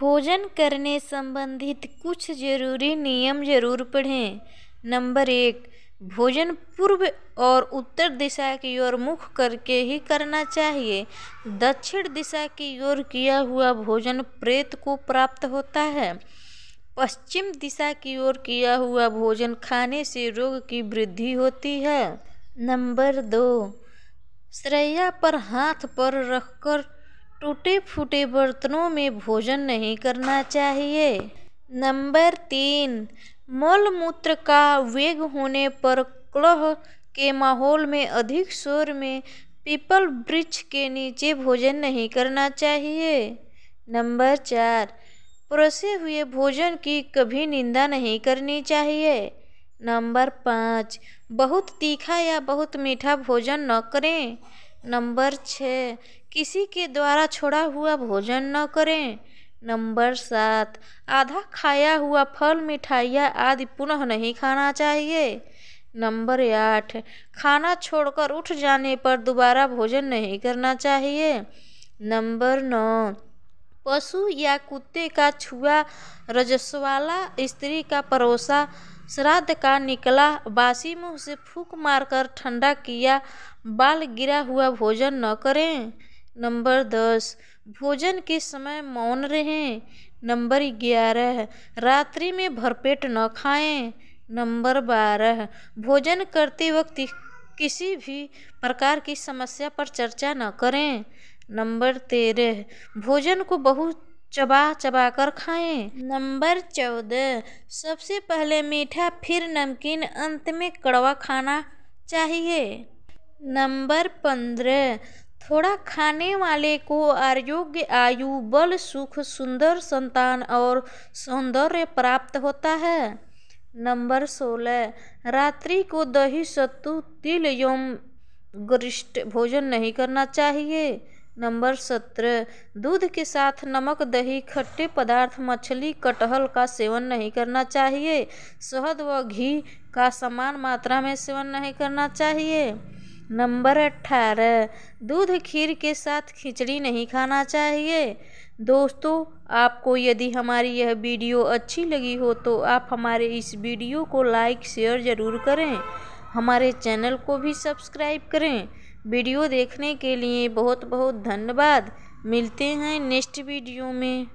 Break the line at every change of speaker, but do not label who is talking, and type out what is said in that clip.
भोजन करने संबंधित कुछ ज़रूरी नियम ज़रूर पढ़ें नंबर एक भोजन पूर्व और उत्तर दिशा की ओर मुख करके ही करना चाहिए दक्षिण दिशा की ओर किया हुआ भोजन प्रेत को प्राप्त होता है पश्चिम दिशा की ओर किया हुआ भोजन खाने से रोग की वृद्धि होती है नंबर दो श्रेया पर हाथ पर रखकर टूटे फूटे बर्तनों में भोजन नहीं करना चाहिए नंबर तीन मल मूत्र का वेग होने पर क्लह के माहौल में अधिक शोर में पीपल वृक्ष के नीचे भोजन नहीं करना चाहिए नंबर चार परोसे हुए भोजन की कभी निंदा नहीं करनी चाहिए नंबर पाँच बहुत तीखा या बहुत मीठा भोजन न करें नंबर छः किसी के द्वारा छोड़ा हुआ भोजन न करें नंबर सात आधा खाया हुआ फल मिठाइयाँ आदि पुनः नहीं खाना चाहिए नंबर आठ खाना छोड़कर उठ जाने पर दोबारा भोजन नहीं करना चाहिए नंबर नौ पशु या कुत्ते का छुआ रजस्वाला स्त्री का परोसा श्राद्ध का निकला बासी मुंह से फूक मारकर ठंडा किया बाल गिरा हुआ भोजन न करें नंबर दस भोजन के समय मौन रहें नंबर ग्यारह रात्रि में भरपेट न खाएं नंबर बारह भोजन करते वक्त किसी भी प्रकार की समस्या पर चर्चा न करें नंबर तेरह भोजन को बहुत चबा चबा कर खाएं नंबर चौदह सबसे पहले मीठा फिर नमकीन अंत में कड़वा खाना चाहिए नंबर पंद्रह थोड़ा खाने वाले को आरोग्य आयु बल सुख सुंदर संतान और सौंदर्य प्राप्त होता है नंबर सोलह रात्रि को दही सत्तू तिल एवं गरिष्ठ भोजन नहीं करना चाहिए नंबर सत्रह दूध के साथ नमक दही खट्टे पदार्थ मछली कटहल का सेवन नहीं करना चाहिए शहद व घी का समान मात्रा में सेवन नहीं करना चाहिए नंबर अट्ठारह दूध खीर के साथ खिचड़ी नहीं खाना चाहिए दोस्तों आपको यदि हमारी यह वीडियो अच्छी लगी हो तो आप हमारे इस वीडियो को लाइक शेयर ज़रूर करें हमारे चैनल को भी सब्सक्राइब करें वीडियो देखने के लिए बहुत बहुत धन्यवाद मिलते हैं नेक्स्ट वीडियो में